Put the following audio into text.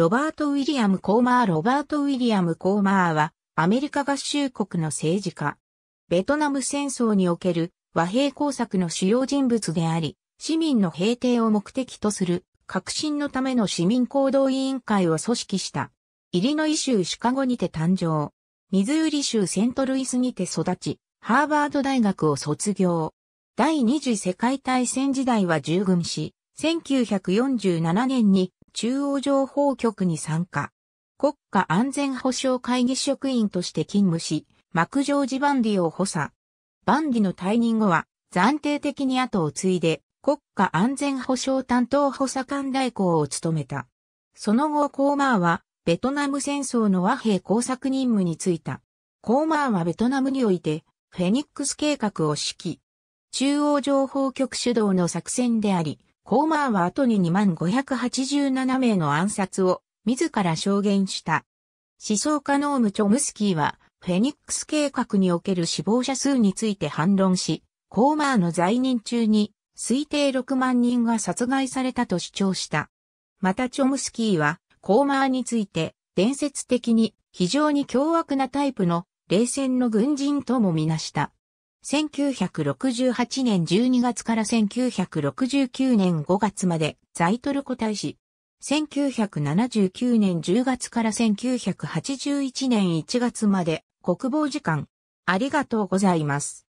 ロバート・ウィリアム・コーマーロバート・ウィリアム・コーマーは、アメリカ合衆国の政治家。ベトナム戦争における和平工作の主要人物であり、市民の平定を目的とする革新のための市民行動委員会を組織した。イリノイ州シカゴにて誕生。ミズーリ州セントルイスにて育ち、ハーバード大学を卒業。第二次世界大戦時代は従軍し、1947年に中央情報局に参加。国家安全保障会議職員として勤務し、幕上ジ万里バンディを補佐。バンディの退任後は、暫定的に後を継いで、国家安全保障担当補佐官代行を務めた。その後、コーマーは、ベトナム戦争の和平工作任務に就いた。コーマーはベトナムにおいて、フェニックス計画を指揮。中央情報局主導の作戦であり、コーマーは後に2587名の暗殺を自ら証言した。思想家ノーム・チョムスキーは、フェニックス計画における死亡者数について反論し、コーマーの在任中に推定6万人が殺害されたと主張した。またチョムスキーは、コーマーについて伝説的に非常に凶悪なタイプの冷戦の軍人ともみなした。1968年12月から1969年5月まで在トルコ大使。1979年10月から1981年1月まで国防次官。ありがとうございます。